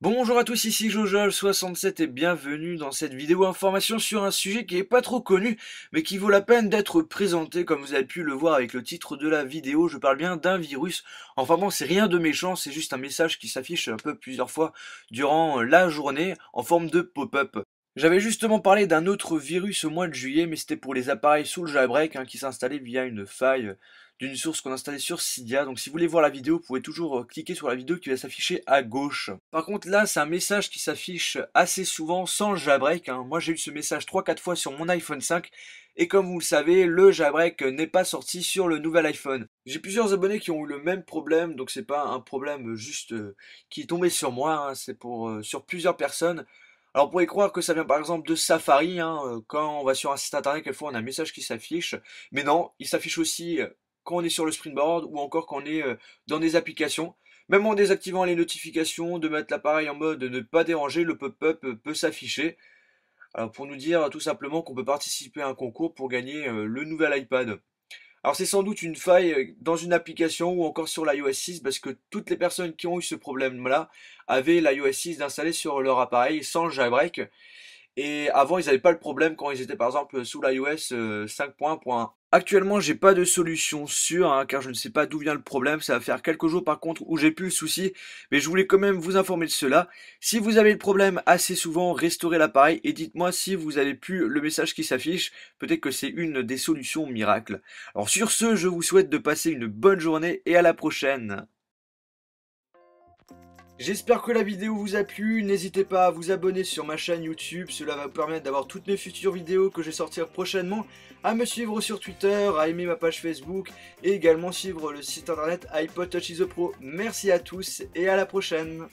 Bonjour à tous, ici Jojol67 et bienvenue dans cette vidéo information sur un sujet qui est pas trop connu mais qui vaut la peine d'être présenté comme vous avez pu le voir avec le titre de la vidéo, je parle bien d'un virus, enfin bon c'est rien de méchant, c'est juste un message qui s'affiche un peu plusieurs fois durant la journée en forme de pop-up. J'avais justement parlé d'un autre virus au mois de juillet, mais c'était pour les appareils sous le jailbreak hein, qui s'installait via une faille d'une source qu'on installait sur Cydia. Donc si vous voulez voir la vidéo, vous pouvez toujours euh, cliquer sur la vidéo qui va s'afficher à gauche. Par contre là, c'est un message qui s'affiche assez souvent sans le jailbreak. Hein. Moi j'ai eu ce message 3-4 fois sur mon iPhone 5. Et comme vous le savez, le jailbreak n'est pas sorti sur le nouvel iPhone. J'ai plusieurs abonnés qui ont eu le même problème, donc c'est pas un problème juste euh, qui est tombé sur moi, hein. c'est pour euh, sur plusieurs personnes. Alors vous croire que ça vient par exemple de Safari, hein, euh, quand on va sur un site internet, quelquefois on a un message qui s'affiche, mais non, il s'affiche aussi euh, quand on est sur le Springboard ou encore quand on est euh, dans des applications. Même en désactivant les notifications, de mettre l'appareil en mode ne pas déranger, le pop-up peut s'afficher. Alors pour nous dire tout simplement qu'on peut participer à un concours pour gagner le nouvel iPad. Alors c'est sans doute une faille euh, dans une application ou encore sur l'iOS 6 parce que toutes les personnes qui ont eu ce problème-là avaient l'iOS 6 installé sur leur appareil sans jailbreak et avant, ils n'avaient pas le problème quand ils étaient par exemple sous l'iOS 5.1. Euh, Actuellement, j'ai pas de solution sûre, hein, car je ne sais pas d'où vient le problème. Ça va faire quelques jours par contre où j'ai plus le souci, mais je voulais quand même vous informer de cela. Si vous avez le problème assez souvent, restaurez l'appareil et dites-moi si vous avez pu le message qui s'affiche. Peut-être que c'est une des solutions miracles. Alors sur ce, je vous souhaite de passer une bonne journée et à la prochaine. J'espère que la vidéo vous a plu, n'hésitez pas à vous abonner sur ma chaîne YouTube, cela va vous permettre d'avoir toutes mes futures vidéos que je vais sortir prochainement, à me suivre sur Twitter, à aimer ma page Facebook et également suivre le site internet iPod Touch Pro. Merci à tous et à la prochaine